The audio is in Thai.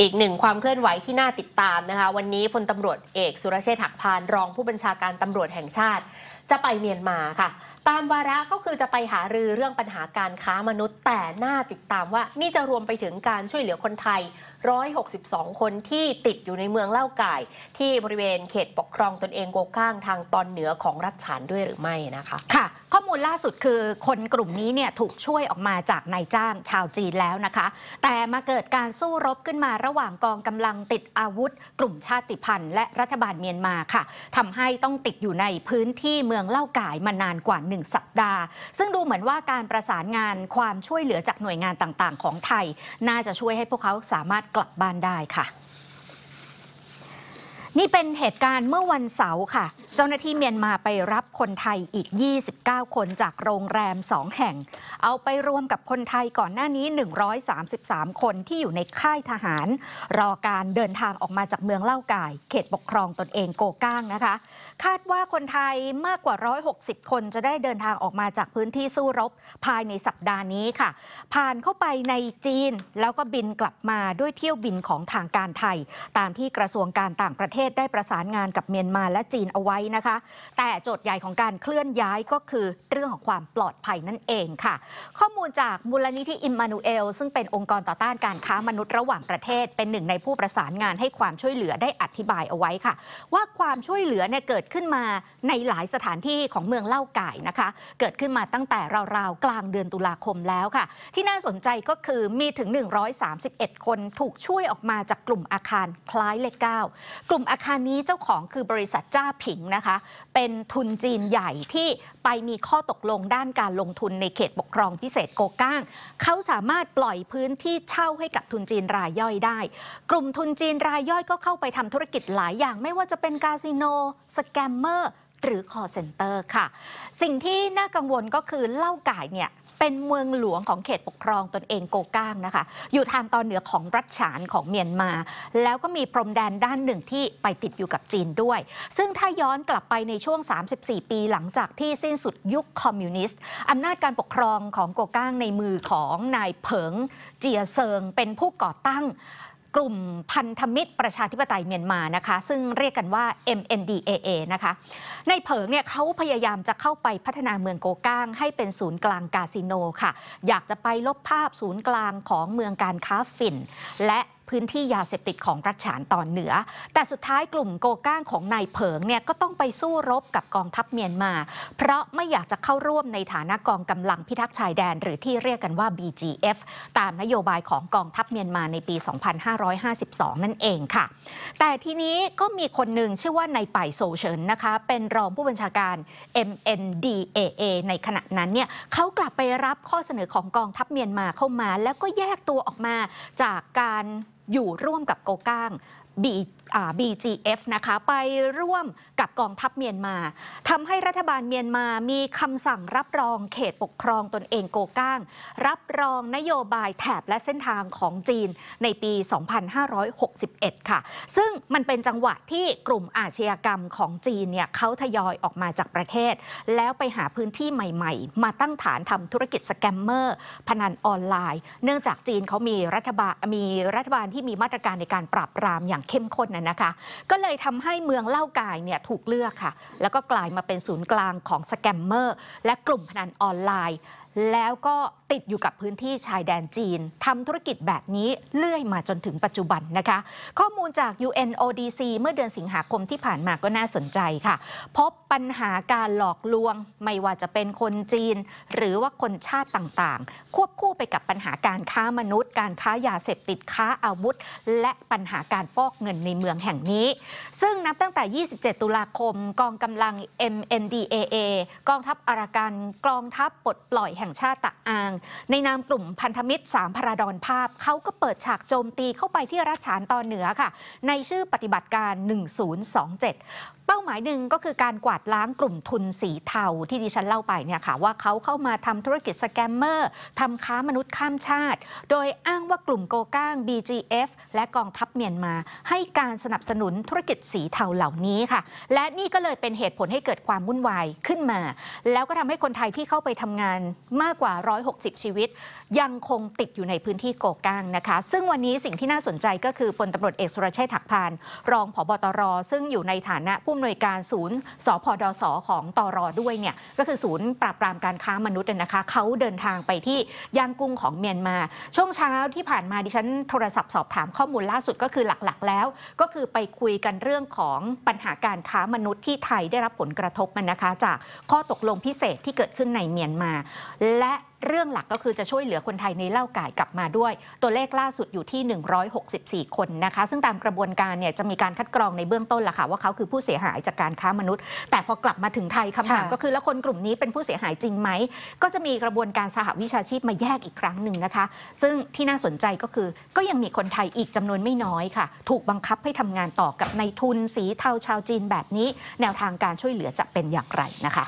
อีกหนึ่งความเคลื่อนไหวที่น่าติดตามนะคะ วันนี้พลตำรวจเอก สุรเชษฐ์หักพานรองผู้บัญชาการตำรวจแห่งชาติ จะไปเมียนมาค่ะตามวาระก็คือจะไปหารือเรื่องปัญหาการค้ามนุษย์ แต่น่าติดตามว่านี่จะรวมไปถึงการช่วยเหลือคนไทย 162 คนที่ติดอยู่ในเมืองเล่าก่ายที่บริเวณเขตปกครองตนเองโกก้างทางตอนเหนือของรัฐฉานด้วยหรือไม่นะคะค่ะ ข้อมูลล่าสุดคือคนกลุ่มนี้เนี่ยถูกช่วยออกมาจากนายจ้างชาวจีนแล้วนะคะ แต่มาเกิดการสู้รบขึ้นมาระหว่างกองกำลังติดอาวุธ กลุ่มชาติพันธุ์และรัฐบาลเมียนมาค่ะ ทำให้ต้องติดอยู่ในพื้นที่เมืองเล่าก่ายมานานกว่าหนึ่งสัปดาห์ ซึ่งดูเหมือนว่าการประสานงานความช่วยเหลือจากหน่วยงานต่าง ๆ ของไทย น่าจะช่วยให้พวกเขาสามารถกลับบ้านได้ค่ะ นี่เป็นเหตุการณ์เมื่อวันเสาร์ค่ะเจ้าหน้าที่เมียนมาไปรับคนไทยอีก 29 คนจากโรงแรม 2 แห่ง เอาไปรวมกับคนไทยก่อนหน้านี้ 133 คนที่อยู่ในค่ายทหาร รอการเดินทางออกมาจากเมืองเล่ากาย เขตปกครองตนเองโกก้างนะคะ คาดว่าคนไทยมากกว่า 160 คนจะได้เดินทางออกมาจากพื้นที่สู้รบภายในสัปดาห์นี้ค่ะ ผ่านเข้าไปในจีนแล้วก็บินกลับมาด้วยเที่ยวบินของทางการไทย ตามที่กระทรวงการต่างประเทศได้ประสานงานกับเมียนมาและจีนเอาไว้นะคะแต่โจทย์ใหญ่ของการเคลื่อนย้ายก็คือเรื่องของความปลอดภัยนั่นเองค่ะ ข้อมูลจากมูลนิธิอิมมานูเอลซึ่งเป็นองค์กรต่อต้านการค้ามนุษย์ระหว่างประเทศเป็นหนึ่งในผู้ประสานงานให้ความช่วยเหลือได้อธิบายเอาไว้ค่ะ ว่าความช่วยเหลือเนี่ยเกิดขึ้นมาในหลายสถานที่ของเมืองเล่าก่ายนะคะ เกิดขึ้นมาตั้งแต่ราวๆกลางเดือนตุลาคมแล้วค่ะ ที่น่าสนใจก็คือมีถึง 131 คนถูกช่วยออกมาจากกลุ่มอาคารคล้ายเลขเก้ากลุ่มอาคารนี้เจ้าของคือบริษัทจ้าผิงนะคะเป็นทุนจีนใหญ่ที่ไปมีข้อตกลงด้านการลงทุนในเขต ปกครองพิเศษโกก้าง เขาสามารถปล่อยพื้นที่เช่าให้กับทุนจีนรายย่อยได้ กลุ่มทุนจีนรายย่อยก็เข้าไปทำธุรกิจหลายอย่างไม่ว่าจะเป็นคาสิโน สแกมเมอร์ หรือ คอเซ็นเตอร์ค่ะ สิ่งที่น่ากังวลก็คือเล่าก่ายเนี่ยเป็นเมืองหลวงของเขตปกครองตนเองโกก้างนะคะอยู่ทางตอนเหนือของรัชฉานของเมียนมา แล้วก็มีพรมแดนด้านหนึ่งที่ไปติดอยู่กับจีนด้วย ซึ่งถ้าย้อนกลับไปในช่วง 34 ปีหลังจากที่สิ้นสุดยุคคอมมิวนิสต์อำนาจการปกครองของโกก้างในมือของนายเผิงเจียเซิง เป็นผู้ก่อตั้งกลุ่มพันธมิตรประชาธิปไตยเมียนมานะคะ ซึ่งเรียกกันว่า MNDAA นะคะ ในเผิงเนี่ยเขาพยายามจะเข้าไปพัฒนาเมืองโกก้าง ให้เป็นศูนย์กลางคาสิโนค่ะ อยากจะไปลบภาพศูนย์กลางของเมืองการค้าฝิ่น และพื้นที่ยาเสพติดของรัชฉานตอนเหนือ แต่สุดท้ายกลุ่มโกก้างของนายเผิงเนี่ยก็ต้องไปสู้รบกับกองทัพเมียนมา เพราะไม่อยากจะเข้าร่วมในฐานะกองกำลังพิทักษ์ชายแดน หรือที่เรียกกันว่า BGF ตามนโยบายของกองทัพเมียนมาในปี 2552 นั่นเองค่ะ แต่ทีนี้ก็มีคนหนึ่งชื่อว่า นายไป่โซเชินนะคะ เป็นรองผู้บัญชาการ MNDAA ในขณะนั้นเนี่ยเขากลับไปรับข้อเสนอของกองทัพเมียนมาเข้ามา แล้วก็แยกตัวออกมาจากการอยู่ร่วมกับโกก้าง B BGF นะคะ ไปร่วมกับกองทัพเมียนมาทำให้รัฐบาลเมียนมามีคำสั่งรับรองเขตปกครองตนเองโกก้างรับรองนโยบายแถบและเส้นทางของจีนในปี 2561 ค่ะ ซึ่งมันเป็นจังหวะที่กลุ่มอาชญากรรมของจีนเนี่ยเขาทยอยออกมาจากประเทศ แล้วไปหาพื้นที่ใหม่ ๆ มาตั้งฐานทำธุรกิจสแกมเมอร์ พนันออนไลน์ เนื่องจากจีนเขามีรัฐบาลมีรัฐบาลที่มีมาตรการในการปราบปรามอย่างเข้มข้นนะนะคะ ก็เลยทำให้เมืองเล่ากายเนี่ยถูกเลือกค่ะ แล้วก็กลายมาเป็นศูนย์กลางของสแกมเมอร์และกลุ่มพนันออนไลน์ แล้วก็ติดอยู่กับพื้นที่ชายแดนจีนทำธุรกิจแบบนี้ เลื่อยมาจนถึงปัจจุบันนะคะ ข้อมูลจาก UNODC เมื่อเดือนสิงหาคมที่ผ่านมาก็น่าสนใจค่ะพบปัญหาการหลอกลวงไม่ว่าจะเป็นคนจีน หรือว่าคนชาติต่างๆ ควบคู่ไปกับปัญหาการค้ามนุษย์ การค้ายาเสพติดค้าอาวุธ และปัญหาการฟอกเงินในเมืองแห่งนี้ ซึ่งนับตั้งแต่ 27 ตุลาคมกองกำลัง MNDAA กองทัพอารากันกองทัพปลดปล่อยแห่งชาติตะอางในนามกลุ่มพันธมิตรสามพระดอนภาพ เขาก็เปิดฉากโจมตีเข้าไปที่รัชฉานตอนเหนือค่ะ ในชื่อปฏิบัติการ 1027 เป้าหมายหนึ่งก็คือการกวาดล้างกลุ่มทุนสีเทาที่ดิฉันเล่าไปเนี่ยค่ะว่าเขาเข้ามาทำธุรกิจสแกมเมอร์ทำค้ามนุษย์ข้ามชาติ โดยอ้างว่ากลุ่มโกก้าง BGF และกองทัพเมียนมา ให้การสนับสนุนธุรกิจสีเทาเหล่านี้ค่ะ และนี่ก็เลยเป็นเหตุผลให้เกิดความวุ่นวายขึ้นมา แล้วก็ทำให้คนไทยที่เข้าไปทำงานมากกว่า2 0ชีวิตยังคงติดอยู่ในพื้นที่โกกังนะคะ ซึ่งวันนี้สิ่งที่น่าสนใจก็คือพลตำรวจเอกสุรเชษฐ์ถักพานรองผบตร ซึ่งอยู่ในฐานะผู้อำนวยการศูนย์สพดสของตรด้วยเนี่ย ก็คือศูนย์ปราบปรามการค้ามนุษย์นะคะ เขาเดินทางไปที่ย่างกุ้งของเมียนมา ช่วงเช้าที่ผ่านมาดิฉันโทรศัพท์สอบถามข้อมูลล่าสุดก็คือหลักๆ แล้ว ก็คือไปคุยกันเรื่องของปัญหาการค้ามนุษย์ที่ไทยได้รับผลกระทบมันนะคะจากข้อตกลงพิเศษที่เกิดขึ้นในเมียนมา และเรื่องหลักก็คือจะช่วยเหลือคนไทยในเล่าก่ายกลับมาด้วย ตัวเลขล่าสุดอยู่ที่ 164 คนนะคะ ซึ่งตามกระบวนการเนี่ยจะมีการคัดกรองในเบื้องต้นล่ะค่ะ ว่าเขาคือผู้เสียหายจากการค้ามนุษย์ แต่พอกลับมาถึงไทยคำถามก็คือแล้วคนกลุ่มนี้เป็นผู้เสียหายจริงไหม ก็จะมีกระบวนการสหวิชาชีพมาแยกอีกครั้งหนึ่งนะคะ ซึ่งที่น่าสนใจก็คือก็ยังมีคนไทยอีกจำนวนไม่น้อยค่ะ ถูกบังคับให้ทำงานต่อกับในทุนสีเทาชาวจีนแบบนี้ แนวทางการช่วยเหลือจะเป็นอย่างไรนะคะ